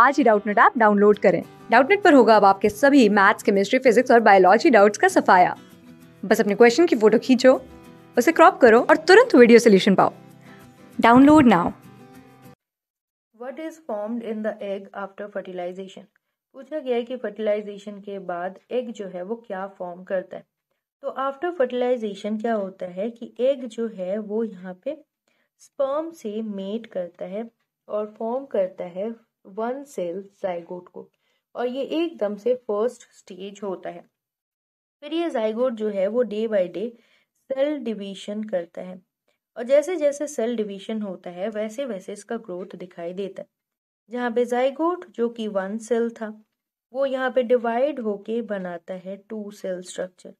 आज ही Doubtnut app download करें डाउटनेट पर होगा अब आपके सभी मैथ्स केमिस्ट्री फिजिक्स और बायोलॉजी डाउट्स का सफाया बस अपने क्वेश्चन की फोटो खींचो उसे क्रॉप करो और तुरंत वीडियो सोल्यूशन पाओ download now what is formed in the egg after fertilization पूछा गया है कि फर्टिलाइजेशन के बाद एग जो है वो क्या फॉर्म करता है तो आफ्टर फर्टिलाइजेशन क्या होता है कि एग जो है वो यहाँ पे स्पर्म से मेट करता है और फॉर्म करता है वन सेल जाइगोट को और ये एकदम से फर्स्ट स्टेज होता है फिर ये जाइगोट जो है वो day by day cell division करता है और जैसे जैसे सेल डिवीजन होता है वैसे वैसे इसका ग्रोथ दिखाई देता है जहाँ पे जाइगोट जो कि वन सेल था वो यहाँ पे डिवाइड होके बनाता है टू सेल स्ट्रक्चर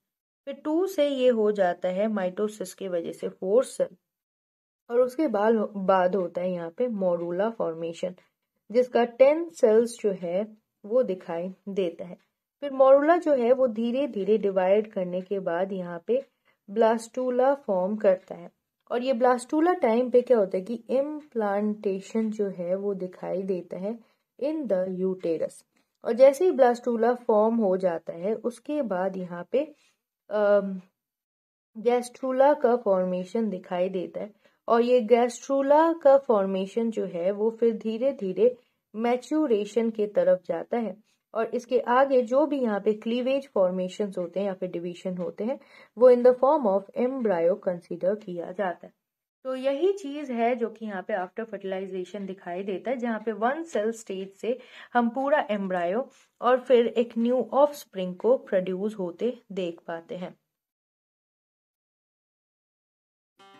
फिर टू से ये हो जाता है माइटोसिस की वजह से फोर सेल और उसके बाद बाद होता है यहाँ पे मोरूला फॉर्मेशन जिसका टेन सेल्स जो है वो दिखाई देता है फिर मोरूला जो है वो धीरे धीरे डिवाइड करने के बाद यहाँ पे ब्लास्टूला फॉर्म करता है और ये ब्लास्टूला टाइम पे क्या होता है कि इम्प्लांटेशन जो है वो दिखाई देता है इन द यूटेरस और जैसे ही ब्लास्टूला फॉर्म हो जाता है उसके बाद यहाँ पे गैस्ट्रूला का फॉर्मेशन दिखाई देता है और ये गैस्ट्रोला का फॉर्मेशन जो है वो फिर धीरे धीरे मैच्यूरेशन के तरफ जाता है और इसके आगे जो भी यहाँ पे क्लीवेज फॉर्मेशन होते हैं या फिर डिवीजन होते हैं वो in the form of embryo consider किया जाता है तो यही चीज है जो कि यहाँ पे आफ्टर फर्टिलाइजेशन दिखाई देता है जहाँ पे वन सेल स्टेज से हम पूरा एम्ब्रायो और फिर एक न्यू ऑफ स्प्रिंग को प्रोड्यूस होते देख पाते हैं